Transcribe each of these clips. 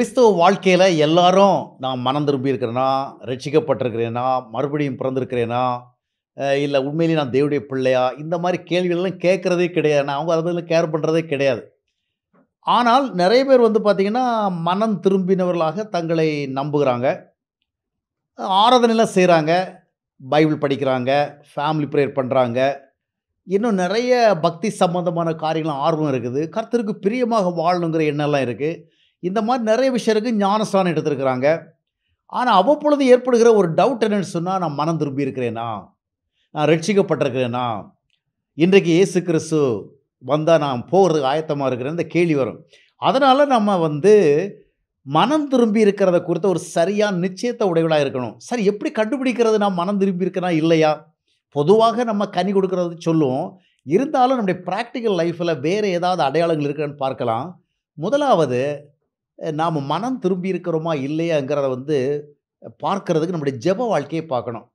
கிறிஸ்துவ வாழ்க்கையில் எல்லாரும் நான் மனம் திரும்பி இருக்கிறேன்னா ரட்சிக்கப்பட்டிருக்கிறேனா மறுபடியும் பிறந்திருக்கிறேனா இல்லை உண்மையிலேயே நான் தேவடைய பிள்ளையா இந்த மாதிரி கேள்விகள்லாம் கேட்குறதே கிடையாது நான் அவங்க அதை கேர் பண்ணுறதே கிடையாது ஆனால் நிறைய பேர் வந்து பார்த்திங்கன்னா மனம் திரும்பினவர்களாக தங்களை நம்புகிறாங்க ஆராதனைலாம் செய்கிறாங்க பைபிள் படிக்கிறாங்க ஃபேமிலி ப்ரேயர் பண்ணுறாங்க இன்னும் நிறைய பக்தி சம்பந்தமான காரியங்களும் ஆர்வம் இருக்குது கர்த்தருக்கு பிரியமாக வாழணுங்கிற எண்ணெல்லாம் இருக்குது இந்த மாதிரி நிறைய விஷயருக்கு ஞானஸ்தானம் எடுத்திருக்கிறாங்க ஆனால் அவ்வப்பொழுது ஏற்படுகிற ஒரு டவுட் என்னென்னு சொன்னால் நான் மனம் திரும்பி இருக்கிறேனா நான் ரட்சிக்கப்பட்டிருக்கிறேனா இன்றைக்கு இயேசு கிறிஸ்து வந்தால் நான் போகிறதுக்கு ஆயத்தமாக இருக்கிறேன் இந்த கேள்வி வரும் அதனால் நம்ம வந்து மனம் திரும்பி இருக்கிறத குறித்த ஒரு சரியான நிச்சயத்தை உடைவலாக இருக்கணும் சரி எப்படி கண்டுபிடிக்கிறது நான் மனம் திரும்பி இருக்கிறனா இல்லையா பொதுவாக நம்ம கனி கொடுக்கறது சொல்லுவோம் இருந்தாலும் நம்முடைய ப்ராக்டிக்கல் லைஃப்பில் வேறு ஏதாவது அடையாளங்கள் இருக்கான்னு பார்க்கலாம் முதலாவது நாம் மனம் திரும்பி இருக்கிறோமா இல்லையாங்கிறத வந்து பார்க்கறதுக்கு நம்முடைய ஜெப வாழ்க்கையை பார்க்கணும்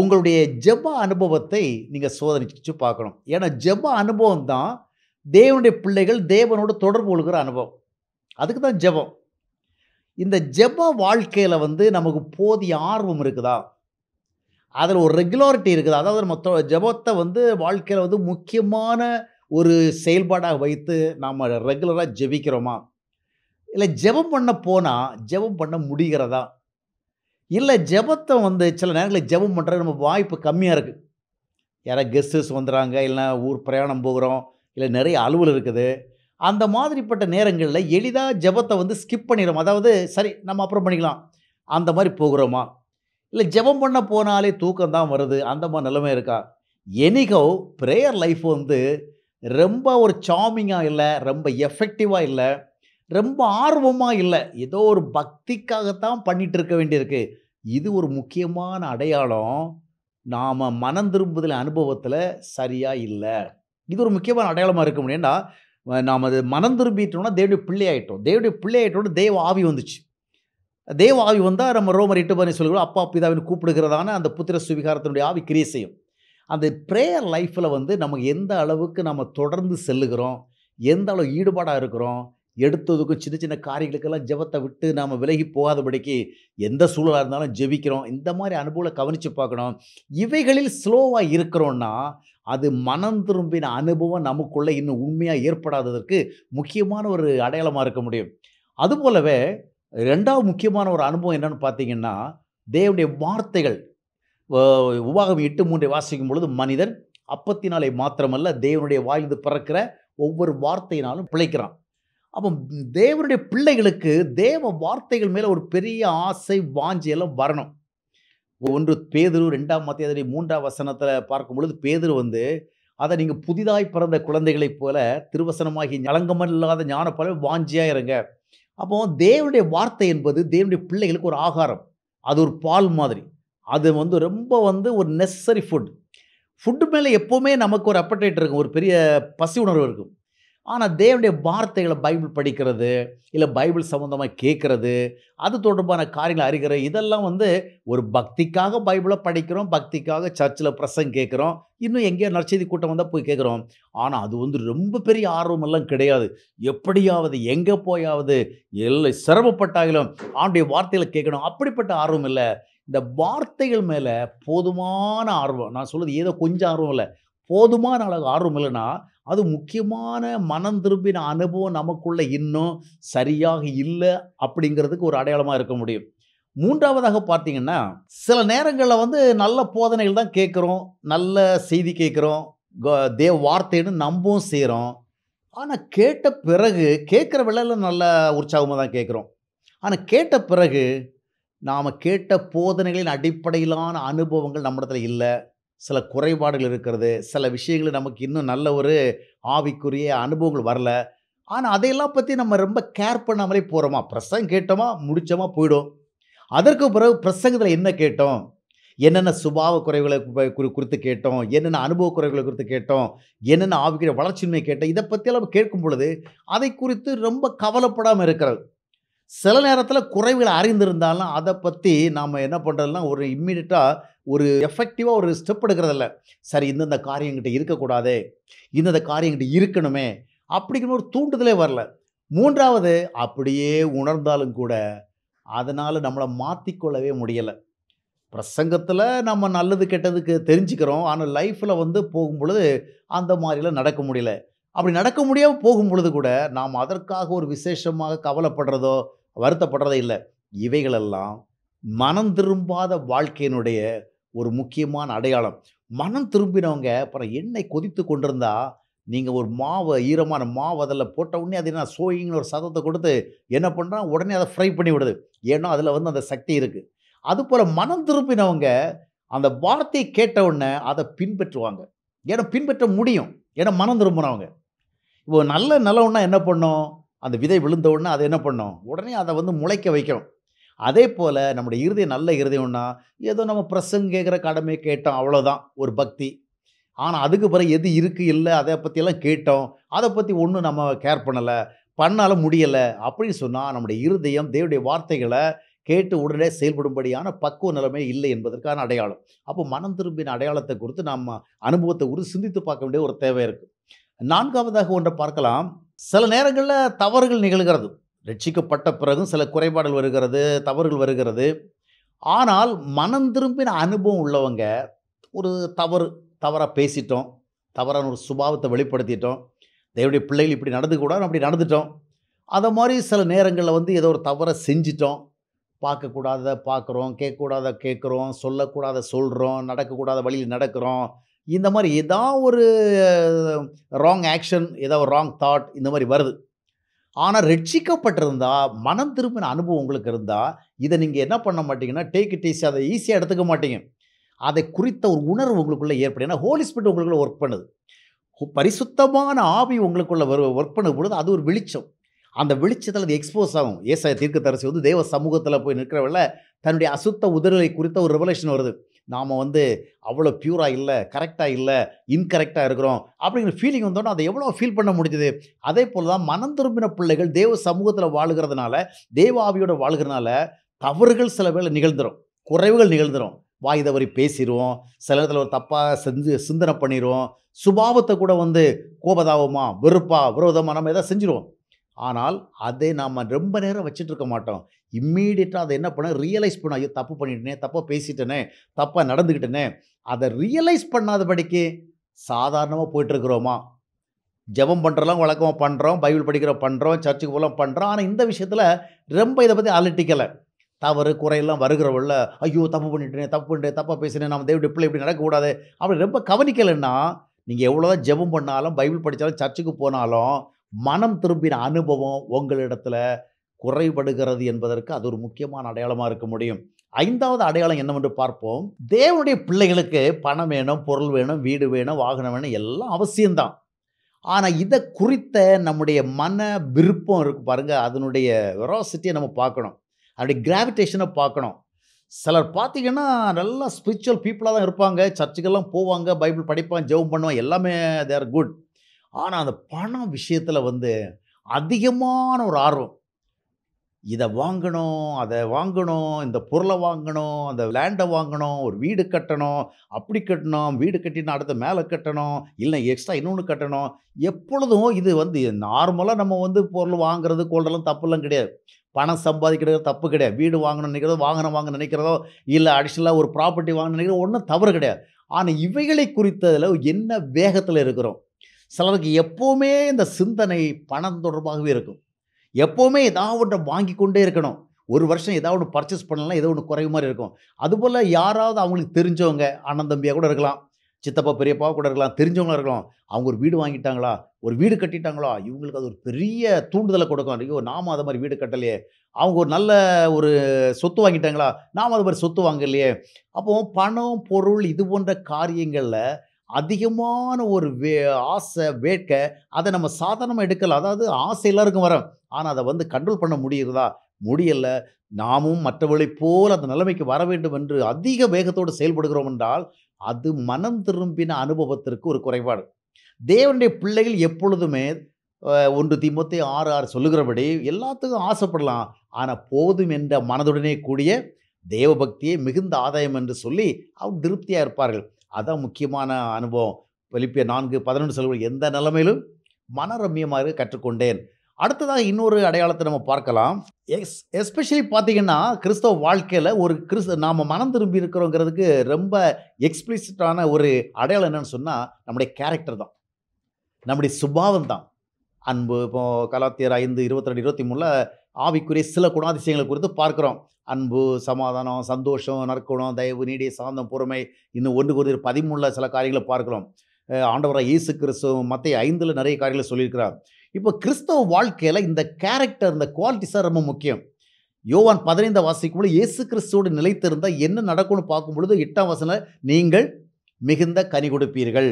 உங்களுடைய ஜெப அனுபவத்தை நீங்கள் சோதனைச்சு பார்க்கணும் ஏன்னா ஜெப அனுபவம் தான் தேவனுடைய பிள்ளைகள் தேவனோடு தொடர்பு கொள்கிற அனுபவம் அதுக்கு தான் ஜெபம் இந்த ஜெப வாழ்க்கையில் வந்து நமக்கு போதிய ஆர்வம் இருக்குதா அதில் ஒரு ரெகுலாரிட்டி இருக்குது அதாவது நம்ம ஜெபத்தை வந்து வாழ்க்கையில் வந்து முக்கியமான ஒரு செயல்பாடாக வைத்து நாம் ரெகுலராக ஜெபிக்கிறோமா இல்லை ஜெபம் பண்ண போனால் ஜெபம் பண்ண முடிகிறதா இல்லை ஜெபத்தை வந்து சில நேரங்களில் ஜெபம் பண்ணுறது நம்ம வாய்ப்பு கம்மியாக இருக்குது யாராவது கெஸ்டர்ஸ் வந்துடுறாங்க இல்லைனா ஊர் பிரயாணம் போகிறோம் இல்லை நிறைய அலுவல் இருக்குது அந்த மாதிரிப்பட்ட நேரங்களில் எளிதாக ஜெபத்தை வந்து ஸ்கிப் பண்ணிடும் அதாவது சரி நம்ம அப்புறம் பண்ணிக்கலாம் அந்த மாதிரி போகிறோமா இல்லை ஜெபம் பண்ண போனாலே தூக்கம் தான் வருது அந்த மாதிரி நிலைமை இருக்கா எனிகோ ப்ரேயர் லைஃப் வந்து ரொம்ப ஒரு சாமிங்காக இல்லை ரொம்ப எஃபெக்டிவாக இல்லை ரொம்ப ஆர்வமாக இல்லை ஏதோ ஒரு பக்திக்காகத்தான் பண்ணிகிட்டு இருக்க வேண்டியிருக்கு இது ஒரு முக்கியமான அடையாளம் நாம் மனம் திரும்புதல் அனுபவத்தில் சரியாக இல்லை இது ஒரு முக்கியமான அடையாளமாக இருக்க முடியும்டா நாம் அது மனம் திரும்பிட்டோம்னா தேவடைய பிள்ளை ஆகிட்டோம் தேவடைய பிள்ளை ஆகிட்டோன்னு தேவ ஆவி வந்துச்சு தேவ ஆவி வந்தால் நம்ம ரோமர் எட்டு பண்ணி சொல்லுவோம் அப்பா பிதாவின் கூப்பிடுகிறதான அந்த புத்திர சுவிகாரத்தினுடைய ஆவி கிரியை செய்யும் அந்த ப்ரேயர் லைஃப்பில் வந்து நமக்கு எந்த அளவுக்கு நம்ம தொடர்ந்து செல்லுகிறோம் எந்த அளவு ஈடுபாடாக இருக்கிறோம் எடுத்ததுக்கும் சின்ன சின்ன காரியங்களுக்கெல்லாம் ஜெபத்தை விட்டு நாம் விலகி போகாதபடிக்கு எந்த சூழலாக இருந்தாலும் ஜெபிக்கிறோம் இந்த மாதிரி அனுபவங்களை கவனித்து பார்க்கணும் இவைகளில் ஸ்லோவாக இருக்கிறோன்னா அது மனம் திரும்பின அனுபவம் நமக்குள்ளே இன்னும் உண்மையாக ஏற்படாததற்கு முக்கியமான ஒரு அடையாளமாக இருக்க முடியும் அதுபோலவே ரெண்டாவது முக்கியமான ஒரு அனுபவம் என்னென்னு பார்த்தீங்கன்னா தேவனுடைய வார்த்தைகள் உபாகம் எட்டு மூன்றை வாசிக்கும் பொழுது மனிதன் அப்பத்தினாலே மாத்திரமல்ல தேவனுடைய வாயிலிருந்து பிறக்கிற ஒவ்வொரு வார்த்தையினாலும் பிழைக்கிறான் அப்போ தேவனுடைய பிள்ளைகளுக்கு தேவ வார்த்தைகள் மேலே ஒரு பெரிய ஆசை வாஞ்சியெல்லாம் வரணும் ஒன்று பேதுரு ரெண்டாம் மத்திய மூன்றாம் வசனத்தில் பார்க்கும் பொழுது பேதுரு வந்து அதை நீங்கள் புதிதாய் பிறந்த குழந்தைகளைப் போல திருவசனமாகி இல்லாத ஞான போல வாஞ்சியாக இருங்க அப்போ தேவனுடைய வார்த்தை என்பது தேவனுடைய பிள்ளைகளுக்கு ஒரு ஆகாரம் அது ஒரு பால் மாதிரி அது வந்து ரொம்ப வந்து ஒரு நெசசரி ஃபுட் ஃபுட்டு மேலே எப்போவுமே நமக்கு ஒரு அப்படைட் இருக்கும் ஒரு பெரிய பசி உணர்வு இருக்கும் ஆனால் தேவனுடைய வார்த்தைகளை பைபிள் படிக்கிறது இல்லை பைபிள் சம்மந்தமாக கேட்குறது அது தொடர்பான காரியங்களை அறிகிறது இதெல்லாம் வந்து ஒரு பக்திக்காக பைபிளை படிக்கிறோம் பக்திக்காக சர்ச்சில் பிரசங்க கேட்குறோம் இன்னும் எங்கேயோ நற்செய்தி கூட்டம் வந்தால் போய் கேட்குறோம் ஆனால் அது வந்து ரொம்ப பெரிய ஆர்வமெல்லாம் கிடையாது எப்படியாவது எங்கே போயாவது எல்லாம் சிரமப்பட்டாயிலும் ஆண்டைய வார்த்தைகளை கேட்கணும் அப்படிப்பட்ட ஆர்வம் இல்லை இந்த வார்த்தைகள் மேலே போதுமான ஆர்வம் நான் சொல்லுது ஏதோ கொஞ்சம் ஆர்வம் இல்லை போதுமான அளவு ஆர்வம் இல்லைன்னா அது முக்கியமான மனம் திரும்பின அனுபவம் நமக்குள்ளே இன்னும் சரியாக இல்லை அப்படிங்கிறதுக்கு ஒரு அடையாளமாக இருக்க முடியும் மூன்றாவதாக பார்த்தீங்கன்னா சில நேரங்களில் வந்து நல்ல போதனைகள் தான் கேட்குறோம் நல்ல செய்தி கேட்குறோம் தேவ வார்த்தைன்னு நம்பவும் செய்கிறோம் ஆனால் கேட்ட பிறகு கேட்குற விலையில் நல்ல உற்சாகமாக தான் கேட்குறோம் ஆனால் கேட்ட பிறகு நாம் கேட்ட போதனைகளின் அடிப்படையிலான அனுபவங்கள் நம்மிடத்தில் இல்லை சில குறைபாடுகள் இருக்கிறது சில விஷயங்கள் நமக்கு இன்னும் நல்ல ஒரு ஆவிக்குரிய அனுபவங்கள் வரல ஆனால் அதையெல்லாம் பற்றி நம்ம ரொம்ப கேர் பண்ணாமலே போகிறோமா பிரசங்கம் கேட்டோமா முடித்தோமா போயிடும் அதற்கு பிறகு பிரசங்கத்தில் என்ன கேட்டோம் என்னென்ன சுபாவ குறைவுகளை குறித்து கேட்டோம் என்னென்ன அனுபவ குறைகளை குறித்து கேட்டோம் என்னென்ன ஆவிக்கிற வளர்ச்சியின்மை கேட்டோம் இதை பற்றியெல்லாம் நம்ம கேட்கும் பொழுது அதை குறித்து ரொம்ப கவலைப்படாமல் இருக்கிறது சில நேரத்தில் குறைவுகளை அறிந்திருந்தாலும் அதை பற்றி நாம் என்ன பண்ணுறதுனா ஒரு இம்மிடியட்டாக ஒரு எஃபெக்டிவாக ஒரு ஸ்டெப் எடுக்கிறதில்ல சரி இந்தந்த காரியங்கிட்ட இருக்கக்கூடாது இந்தந்த காரியங்கிட்ட இருக்கணுமே அப்படிங்கிற ஒரு தூண்டுதலே வரல மூன்றாவது அப்படியே உணர்ந்தாலும் கூட அதனால் நம்மளை மாற்றிக்கொள்ளவே முடியலை பிரசங்கத்தில் நம்ம நல்லது கெட்டதுக்கு தெரிஞ்சுக்கிறோம் ஆனால் லைஃப்பில் வந்து போகும் பொழுது அந்த மாதிரிலாம் நடக்க முடியல அப்படி நடக்க முடியாமல் போகும் பொழுது கூட நாம் அதற்காக ஒரு விசேஷமாக கவலைப்படுறதோ வருத்தப்படுறதோ இல்லை இவைகளெல்லாம் மனம் திரும்பாத வாழ்க்கையினுடைய ஒரு முக்கியமான அடையாளம் மனம் திரும்பினவங்க அப்புறம் எண்ணெய் கொதித்து கொண்டிருந்தா நீங்கள் ஒரு மாவை ஈரமான மாவு அதில் போட்ட உடனே அது என்ன சோயிங்கிற ஒரு சதத்தை கொடுத்து என்ன பண்ணுறான் உடனே அதை ஃப்ரை பண்ணி விடுது ஏன்னா அதில் வந்து அந்த சக்தி இருக்குது அதுபோல் மனம் திரும்பினவங்க அந்த வார்த்தையை கேட்டவுடனே அதை பின்பற்றுவாங்க ஏன்னா பின்பற்ற முடியும் ஏன்னா மனம் திரும்பினவங்க இப்போ நல்ல நிலவுன்னா என்ன பண்ணும் அந்த விதை விழுந்த உடனே அதை என்ன பண்ணும் உடனே அதை வந்து முளைக்க வைக்கணும் அதே போல் நம்முடைய இருதயம் நல்ல இருதயம்னா ஏதோ நம்ம பிரசங்க கேட்குற கடமை கேட்டோம் அவ்வளோதான் ஒரு பக்தி ஆனால் அதுக்கு பிறகு எது இருக்குது இல்லை அதை பற்றியெல்லாம் கேட்டோம் அதை பற்றி ஒன்றும் நம்ம கேர் பண்ணலை பண்ணால முடியலை அப்படின்னு சொன்னால் நம்முடைய இருதயம் தேவடைய வார்த்தைகளை கேட்டு உடனே செயல்படும்படியான பக்குவ நிலைமை இல்லை என்பதற்கான அடையாளம் அப்போ மனம் திரும்பின அடையாளத்தை குறித்து நம்ம அனுபவத்தை குறித்து சிந்தித்து பார்க்க வேண்டிய ஒரு தேவை இருக்குது நான்காவதாக ஒன்றை பார்க்கலாம் சில நேரங்களில் தவறுகள் நிகழ்கிறது ரட்சிக்கப்பட்ட பிறகும் சில குறைபாடுகள் வருகிறது தவறுகள் வருகிறது ஆனால் மனம் திரும்பின அனுபவம் உள்ளவங்க ஒரு தவறு தவறாக பேசிட்டோம் தவறான ஒரு சுபாவத்தை வெளிப்படுத்திட்டோம் தேவடைய பிள்ளைகள் இப்படி நடந்து கூட அப்படி நடந்துட்டோம் அதை மாதிரி சில நேரங்களில் வந்து ஏதோ ஒரு தவறை செஞ்சிட்டோம் பார்க்கக்கூடாத பார்க்குறோம் கேட்கக்கூடாத கேட்குறோம் சொல்லக்கூடாத சொல்கிறோம் நடக்கக்கூடாத வழியில் நடக்கிறோம் இந்த மாதிரி ஏதாவது ஒரு ராங் ஆக்ஷன் ஏதாவது ராங் தாட் இந்த மாதிரி வருது ஆனால் ரட்சிக்கப்பட்டிருந்தால் மனம் திரும்பின அனுபவம் உங்களுக்கு இருந்தால் இதை நீங்கள் என்ன பண்ண மாட்டீங்கன்னா டேக் இட் ஈஸி அதை ஈஸியாக எடுத்துக்க மாட்டீங்க அதை குறித்த ஒரு உணர்வு உங்களுக்குள்ளே ஏற்படும் ஏன்னா ஹோலி ஸ்பிரிட் உங்களுக்குள்ளே ஒர்க் பண்ணுது பரிசுத்தமான ஆவி உங்களுக்குள்ளே ஒர்க் பண்ணும் பொழுது அது ஒரு வெளிச்சம் அந்த வெளிச்சத்தில் அது எக்ஸ்போஸ் ஆகும் ஏசாய தீர்க்கத்தரசி வந்து தேவ சமூகத்தில் போய் நிற்கிறவள தன்னுடைய அசுத்த உதிரலை குறித்த ஒரு ரெவலேஷன் வருது நாம் வந்து அவ்வளோ பியூராக இல்லை கரெக்டாக இல்லை இன்கரெக்டாக இருக்கிறோம் அப்படிங்கிற ஃபீலிங் வந்தோன்னா அதை எவ்வளோ ஃபீல் பண்ண முடிஞ்சது அதே போல் தான் மனம் திரும்பின பிள்ளைகள் தேவ சமூகத்தில் வாழுகிறதுனால தேவ ஆவியோட வாழுகிறதுனால தவறுகள் சில வேளை நிகழ்ந்துடும் குறைவுகள் நிகழ்ந்துடும் வாய் தவறி பேசிடுவோம் சில இடத்துல ஒரு தப்பாக செஞ்சு சிந்தனை பண்ணிடுவோம் சுபாவத்தை கூட வந்து கோபதாபமாக வெறுப்பாக விரோதமாக நம்ம எதாவது செஞ்சுருவோம் ஆனால் அதை நாம் ரொம்ப நேரம் வச்சுட்டு இருக்க மாட்டோம் இம்மீடியட்டாக அதை என்ன பண்ண ரியலைஸ் பண்ண ஐயோ தப்பு பண்ணிட்டேனே தப்பாக பேசிட்டேனே தப்பாக நடந்துக்கிட்டேனே அதை ரியலைஸ் பண்ணாதபடிக்கு சாதாரணமாக போயிட்டுருக்குறோமா ஜபம் பண்ணுறலாம் வழக்கமாக பண்ணுறோம் பைபிள் படிக்கிற பண்ணுறோம் சர்ச்சுக்கு போகலாம் பண்ணுறோம் ஆனால் இந்த விஷயத்தில் ரொம்ப இதை பற்றி அலட்டிக்கலை தவறு குறையெல்லாம் வருகிறவள்ள ஐயோ தப்பு பண்ணிட்டேன் தப்பு பண்ணிட்டேன் தப்பாக பேசினேன் நம்ம தேவ இப்படி இப்படி நடக்கக்கூடாது அப்படி ரொம்ப கவனிக்கலைன்னா நீங்கள் எவ்வளோதான் ஜெபம் பண்ணாலும் பைபிள் படித்தாலும் சர்ச்சுக்கு போனாலும் மனம் திரும்பின அனுபவம் உங்களிடத்தில் குறைபடுகிறது என்பதற்கு அது ஒரு முக்கியமான அடையாளமாக இருக்க முடியும் ஐந்தாவது அடையாளம் என்னவென்று பார்ப்போம் தேவனுடைய பிள்ளைகளுக்கு பணம் வேணும் பொருள் வேணும் வீடு வேணும் வாகனம் வேணும் எல்லாம் அவசியம்தான் ஆனால் இதை குறித்த நம்முடைய மன விருப்பம் இருக்கு பாருங்கள் அதனுடைய வெராசிட்டியை நம்ம பார்க்கணும் அதனுடைய கிராவிடேஷனை பார்க்கணும் சிலர் பார்த்தீங்கன்னா நல்லா ஸ்பிரிச்சுவல் பீப்புளாக தான் இருப்பாங்க சர்ச்சுக்கெல்லாம் போவாங்க பைபிள் படிப்பாங்க ஜெபம் பண்ணுவாங்க எல்லாமே தேர் குட் ஆனால் அந்த பணம் விஷயத்தில் வந்து அதிகமான ஒரு ஆர்வம் இதை வாங்கணும் அதை வாங்கணும் இந்த பொருளை வாங்கணும் அந்த லேண்டை வாங்கணும் ஒரு வீடு கட்டணும் அப்படி கட்டணும் வீடு கட்டினா அடுத்த மேலே கட்டணும் இல்லை எக்ஸ்ட்ரா இன்னொன்று கட்டணும் எப்பொழுதும் இது வந்து நார்மலாக நம்ம வந்து பொருள் வாங்குறது கொள்ளலாம் தப்புலாம் கிடையாது பணம் சம்பாதிக்கிறது தப்பு கிடையாது வீடு வாங்கணும் நினைக்கிறதோ வாங்கணும் வாங்க நினைக்கிறதோ இல்லை அடிஷ்னலாக ஒரு ப்ராப்பர்ட்டி வாங்கணும் நினைக்கிறதோ ஒன்றும் தவறு கிடையாது ஆனால் இவைகளை குறித்ததில் என்ன வேகத்தில் இருக்கிறோம் சிலருக்கு எப்போவுமே இந்த சிந்தனை பணம் தொடர்பாகவே இருக்கும் எப்போவுமே ஏதாவது ஒன்றை வாங்கி கொண்டே இருக்கணும் ஒரு வருஷம் ஏதாவது ஒன்று பர்ச்சேஸ் பண்ணலன்னா ஏதோ ஒன்று குறைவு மாதிரி இருக்கும் அதுபோல் யாராவது அவங்களுக்கு தெரிஞ்சவங்க அண்ணன் தம்பியாக கூட இருக்கலாம் சித்தப்பா பெரியப்பா கூட இருக்கலாம் தெரிஞ்சவங்களாக இருக்கலாம் அவங்க ஒரு வீடு வாங்கிட்டாங்களா ஒரு வீடு கட்டிட்டாங்களா இவங்களுக்கு அது ஒரு பெரிய தூண்டுதலை கொடுக்கும் ஐயோ நாம் அதை மாதிரி வீடு கட்டலையே அவங்க ஒரு நல்ல ஒரு சொத்து வாங்கிட்டாங்களா நாம் அது மாதிரி சொத்து வாங்கலையே அப்போ பணம் பொருள் இது போன்ற காரியங்களில் அதிகமான ஒரு வே ஆசை வேட்க அதை நம்ம சாதாரணமாக எடுக்கலை அதாவது ஆசை எல்லாருக்கும் வர ஆனால் அதை வந்து கண்ட்ரோல் பண்ண முடியுறதா முடியலை நாமும் மற்றவர்களை போல் அந்த நிலைமைக்கு வர வேண்டும் என்று அதிக வேகத்தோடு செயல்படுகிறோம் என்றால் அது மனம் திரும்பின அனுபவத்திற்கு ஒரு குறைபாடு தேவனுடைய பிள்ளைகள் எப்பொழுதுமே ஒன்று திமுத்தி ஆறு ஆறு சொல்லுகிறபடி எல்லாத்துக்கும் ஆசைப்படலாம் ஆனால் போதும் என்ற மனதுடனே கூடிய தேவபக்தியை மிகுந்த ஆதாயம் என்று சொல்லி அவங்க திருப்தியாக இருப்பார்கள் அதான் முக்கியமான அனுபவம் வெளிப்பிய நான்கு பதினொன்று செலவுகள் எந்த நிலைமையிலும் மனரம்யமாக கற்றுக்கொண்டேன் அடுத்ததாக இன்னொரு அடையாளத்தை நம்ம பார்க்கலாம் எஸ் எஸ்பெஷலி பார்த்தீங்கன்னா கிறிஸ்தவ வாழ்க்கையில் ஒரு கிறிஸ் நாம் மனம் திரும்பி இருக்கிறோங்கிறதுக்கு ரொம்ப எக்ஸ்பிளிசிட்டான ஒரு அடையாளம் என்னென்னு சொன்னால் நம்முடைய கேரக்டர் தான் நம்முடைய சுபாவம் தான் அன்பு இப்போது கலாத்தியர் ஐந்து இருபத்தி ரெண்டு இருபத்தி மூணில் ஆவிக்குரிய சில குணாதிசயங்களை குறித்து பார்க்குறோம் அன்பு சமாதானம் சந்தோஷம் நற்குணம் தயவு நீடி சாந்தம் பொறுமை இன்னும் ஒன்று குறித்து பதிமூணில் சில காரியங்களை பார்க்குறோம் ஆண்டவராக இயேசு கிறிஸ்துவ மற்ற ஐந்தில் நிறைய காரியங்களை சொல்லியிருக்கிறார் இப்போ கிறிஸ்தவ வாழ்க்கையில் இந்த கேரக்டர் இந்த குவாலிட்டிஸாக ரொம்ப முக்கியம் யோவான் பதினைந்த வாசிக்கும்போது இயேசு கிறிஸ்துவோடு நிலைத்திருந்தால் என்ன நடக்கும்னு பார்க்கும்பொழுது எட்டாம் வசனம் நீங்கள் மிகுந்த கனி கொடுப்பீர்கள்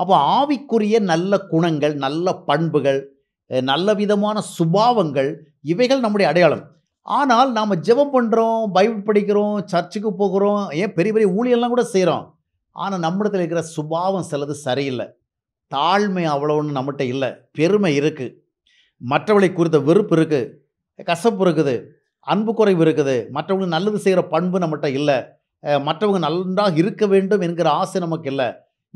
அப்போ ஆவிக்குரிய நல்ல குணங்கள் நல்ல பண்புகள் நல்ல விதமான சுபாவங்கள் இவைகள் நம்முடைய அடையாளம் ஆனால் நாம் ஜெபம் பண்ணுறோம் பைபிள் படிக்கிறோம் சர்ச்சுக்கு போகிறோம் ஏன் பெரிய பெரிய ஊழியெல்லாம் கூட செய்கிறோம் ஆனால் நம்மிடத்தில் இருக்கிற சுபாவம் சிலது சரியில்லை தாழ்மை அவ்வளோ ஒன்று நம்மகிட்ட இல்லை பெருமை இருக்குது மற்றவளை குறித்த வெறுப்பு இருக்குது கசப்பு இருக்குது அன்பு குறைவு இருக்குது மற்றவங்களுக்கு நல்லது செய்கிற பண்பு நம்மகிட்ட இல்லை மற்றவங்க நன்றாக இருக்க வேண்டும் என்கிற ஆசை நமக்கு இல்லை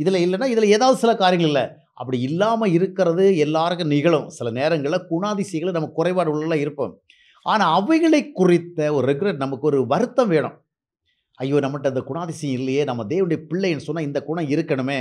இதில் இல்லைன்னா இதில் ஏதாவது சில காரியங்கள் இல்லை அப்படி இல்லாமல் இருக்கிறது எல்லாருக்கும் நிகழும் சில நேரங்களில் குணாதிசயங்களை நம்ம குறைபாடு உள்ளலாம் இருப்போம் ஆனால் அவைகளை குறித்த ஒரு ரெகுலர் நமக்கு ஒரு வருத்தம் வேணும் ஐயோ நம்மகிட்ட அந்த குணாதிசயம் இல்லையே நம்ம தேவனுடைய பிள்ளைன்னு சொன்னால் இந்த குணம் இருக்கணுமே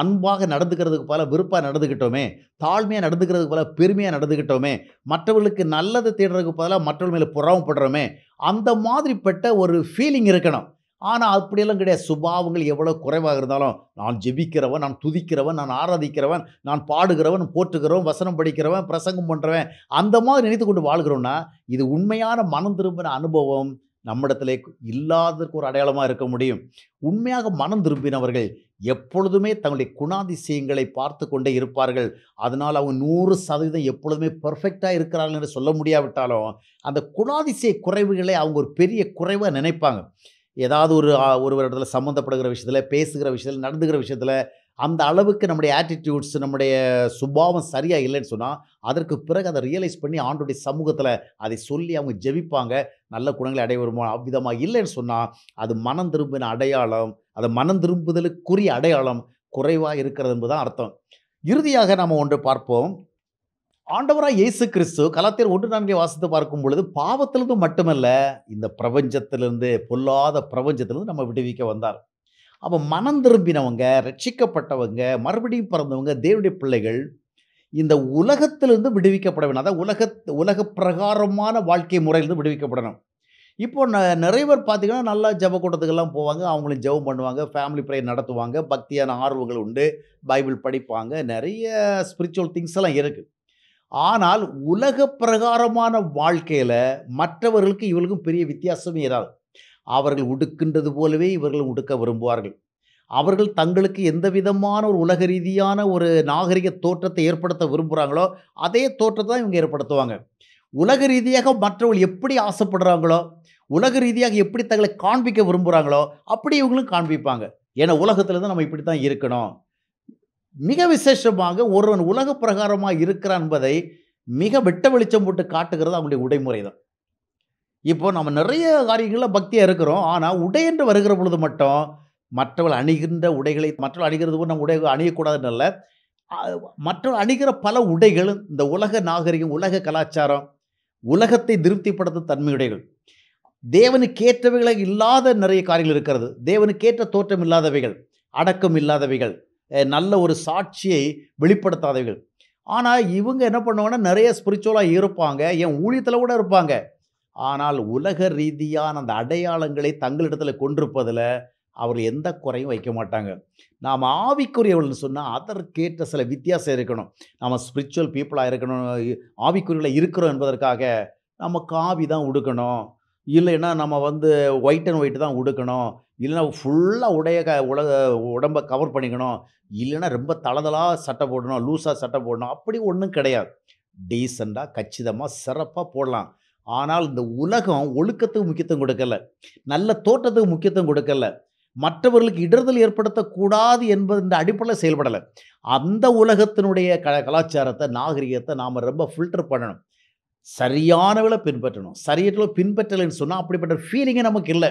அன்பாக நடந்துக்கிறதுக்கு பல விருப்பாக நடந்துக்கிட்டோமே தாழ்மையாக நடந்துக்கிறதுக்கு போல பெருமையாக நடந்துக்கிட்டோமே மற்றவர்களுக்கு நல்லது தேடுறதுக்கு பதிலாக மற்றவர்கள் மேலே புறாமப்படுறோமே அந்த மாதிரிப்பட்ட ஒரு ஃபீலிங் இருக்கணும் ஆனால் அப்படியெல்லாம் கிடையாது சுபாவங்கள் எவ்வளோ குறைவாக இருந்தாலும் நான் ஜெபிக்கிறவன் நான் துதிக்கிறவன் நான் ஆராதிக்கிறவன் நான் பாடுகிறவன் போற்றுகிறவன் வசனம் படிக்கிறவன் பிரசங்கம் பண்ணுறவன் அந்த மாதிரி நினைத்து கொண்டு வாழ்கிறோம்னா இது உண்மையான மனம் திரும்பின அனுபவம் நம்மிடத்துல இல்லாததற்கு ஒரு அடையாளமாக இருக்க முடியும் உண்மையாக மனம் திரும்பினவர்கள் எப்பொழுதுமே தங்களுடைய குணாதிசயங்களை பார்த்து கொண்டே இருப்பார்கள் அதனால் அவங்க நூறு சதவீதம் எப்பொழுதுமே பர்ஃபெக்டாக இருக்கிறார்கள் என்று சொல்ல முடியாவிட்டாலும் அந்த குணாதிசய குறைவுகளை அவங்க ஒரு பெரிய குறைவாக நினைப்பாங்க ஏதாவது ஒரு ஒருவர் இடத்துல சம்மந்தப்படுகிற விஷயத்தில் பேசுகிற விஷயத்தில் நடந்துக்கிற விஷயத்தில் அந்த அளவுக்கு நம்முடைய ஆட்டிடியூட்ஸ் நம்முடைய சுபாவம் சரியாக இல்லைன்னு சொன்னால் அதற்கு பிறகு அதை ரியலைஸ் பண்ணி ஆண்டுடைய சமூகத்தில் அதை சொல்லி அவங்க ஜெபிப்பாங்க நல்ல குணங்களை அடைய வருமா அவ்விதமாக இல்லைன்னு சொன்னால் அது மனம் திரும்பின அடையாளம் அது மனம் திரும்புதலுக்குரிய அடையாளம் குறைவாக இருக்கிறது என்பதுதான் அர்த்தம் இறுதியாக நாம் ஒன்று பார்ப்போம் ஆண்டவராக இயேசு கிறிஸ்து கலாத்தியர் ஒன்று நான்கை வாசித்து பார்க்கும் பொழுது பாவத்திலிருந்து மட்டுமல்ல இந்த பிரபஞ்சத்திலிருந்து பொல்லாத பிரபஞ்சத்திலிருந்து நம்ம விடுவிக்க வந்தார் அப்போ மனம் திரும்பினவங்க ரட்சிக்கப்பட்டவங்க மறுபடியும் பிறந்தவங்க தேவனுடைய பிள்ளைகள் இந்த உலகத்திலிருந்து விடுவிக்கப்பட வேணும் அதாவது உலக உலக பிரகாரமான வாழ்க்கை முறையிலிருந்து விடுவிக்கப்படணும் இப்போ ந நிறைய பேர் பார்த்திங்கன்னா நல்லா ஜப கூட்டத்துக்கெல்லாம் போவாங்க அவங்களும் ஜெபம் பண்ணுவாங்க ஃபேமிலி ப்ரேயர் நடத்துவாங்க பக்தியான ஆர்வங்கள் உண்டு பைபிள் படிப்பாங்க நிறைய ஸ்பிரிச்சுவல் திங்ஸ் எல்லாம் இருக்குது ஆனால் உலக பிரகாரமான வாழ்க்கையில் மற்றவர்களுக்கு இவர்களுக்கும் பெரிய வித்தியாசமே இராது அவர்கள் உடுக்கின்றது போலவே இவர்கள் உடுக்க விரும்புவார்கள் அவர்கள் தங்களுக்கு எந்த விதமான ஒரு உலக ரீதியான ஒரு நாகரிக தோற்றத்தை ஏற்படுத்த விரும்புகிறாங்களோ அதே தோற்றத்தை தான் இவங்க ஏற்படுத்துவாங்க உலக ரீதியாக மற்றவர்கள் எப்படி ஆசைப்படுறாங்களோ உலக ரீதியாக எப்படி தங்களை காண்பிக்க விரும்புகிறாங்களோ அப்படி இவங்களும் காண்பிப்பாங்க ஏன்னா உலகத்தில் தான் நம்ம இப்படி தான் இருக்கணும் மிக விசேஷமாக ஒருவன் உலக பிரகாரமாக இருக்கிறான் என்பதை மிக வெட்ட வெளிச்சம் போட்டு காட்டுகிறது அவங்களுடைய உடைமுறை தான் இப்போ நம்ம நிறைய காரியங்களில் பக்தியாக இருக்கிறோம் ஆனால் உடை என்று வருகிற பொழுது மட்டும் மற்றவள் அணிகின்ற உடைகளை மற்றவள் அணிகிறது நம்ம உடை அணியக்கூடாதுன்னு மற்றவள் அணிகிற பல உடைகள் இந்த உலக நாகரிகம் உலக கலாச்சாரம் உலகத்தை திருப்திப்படுத்தும் தன்மையுடைகள் தேவனுக்கேற்றவைகளை இல்லாத நிறைய காரியங்கள் இருக்கிறது தேவனுக்கேற்ற தோற்றம் இல்லாதவைகள் அடக்கம் இல்லாதவைகள் நல்ல ஒரு சாட்சியை வெளிப்படுத்தாதவர்கள் ஆனால் இவங்க என்ன பண்ணுவாங்கன்னா நிறைய ஸ்பிரிச்சுவலாக இருப்பாங்க என் ஊழியத்தில் கூட இருப்பாங்க ஆனால் உலக ரீதியான அந்த அடையாளங்களை தங்களிடத்தில் கொண்டிருப்பதில் அவர்கள் எந்த குறையும் வைக்க மாட்டாங்க நாம் ஆவிக்குரியவள்னு சொன்னால் அதற்கேற்ற சில வித்தியாசம் இருக்கணும் நம்ம ஸ்பிரிச்சுவல் பீப்புளாக இருக்கணும் ஆவிக்குரியவில் இருக்கிறோம் என்பதற்காக நம்ம காவி தான் உடுக்கணும் இல்லைன்னா நம்ம வந்து ஒயிட் அண்ட் ஒயிட் தான் உடுக்கணும் இல்லைனா ஃபுல்லாக உடைய க உலக உடம்பை கவர் பண்ணிக்கணும் இல்லைன்னா ரொம்ப தளதலாக சட்டை போடணும் லூஸாக சட்டை போடணும் அப்படி ஒன்றும் கிடையாது டீசெண்டாக கச்சிதமாக சிறப்பாக போடலாம் ஆனால் இந்த உலகம் ஒழுக்கத்துக்கு முக்கியத்துவம் கொடுக்கல நல்ல தோட்டத்துக்கு முக்கியத்துவம் கொடுக்கல மற்றவர்களுக்கு இடர்தல் ஏற்படுத்தக்கூடாது என்பது இந்த அடிப்படையில் செயல்படலை அந்த உலகத்தினுடைய க கலாச்சாரத்தை நாகரிகத்தை நாம் ரொம்ப ஃபில்டர் பண்ணணும் சரியானவில் பின்பற்றணும் சரியான பின்பற்றலைன்னு சொன்னால் அப்படிப்பட்ட ஃபீலிங்கே நமக்கு இல்லை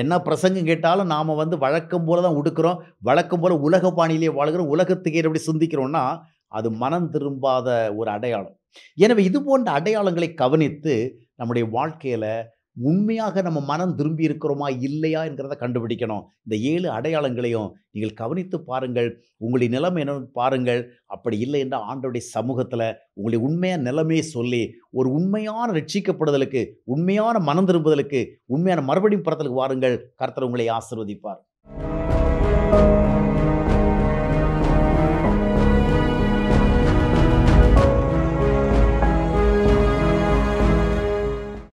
என்ன பிரசங்கம் கேட்டாலும் நாம் வந்து வழக்கம் போல் தான் உடுக்கிறோம் வழக்கம் போல் உலக பாணியிலே வாழ்கிறோம் உலகத்துக்கு எப்படி சிந்திக்கிறோன்னா அது மனம் திரும்பாத ஒரு அடையாளம் எனவே இது போன்ற அடையாளங்களை கவனித்து நம்முடைய வாழ்க்கையில் உண்மையாக நம்ம மனம் திரும்பி இருக்கிறோமா இல்லையா என்கிறத கண்டுபிடிக்கணும் இந்த ஏழு அடையாளங்களையும் நீங்கள் கவனித்து பாருங்கள் உங்களுடைய நிலைமை என்னன்னு பாருங்கள் அப்படி இல்லை என்றால் ஆண்டோடைய சமூகத்தில் உங்களுடைய உண்மையான நிலைமையை சொல்லி ஒரு உண்மையான ரட்சிக்கப்படுதலுக்கு உண்மையான மனம் திரும்புதலுக்கு உண்மையான மறுபடியும் படத்துக்கு வாருங்கள் கர்த்தர் உங்களை ஆசிர்வதிப்பார்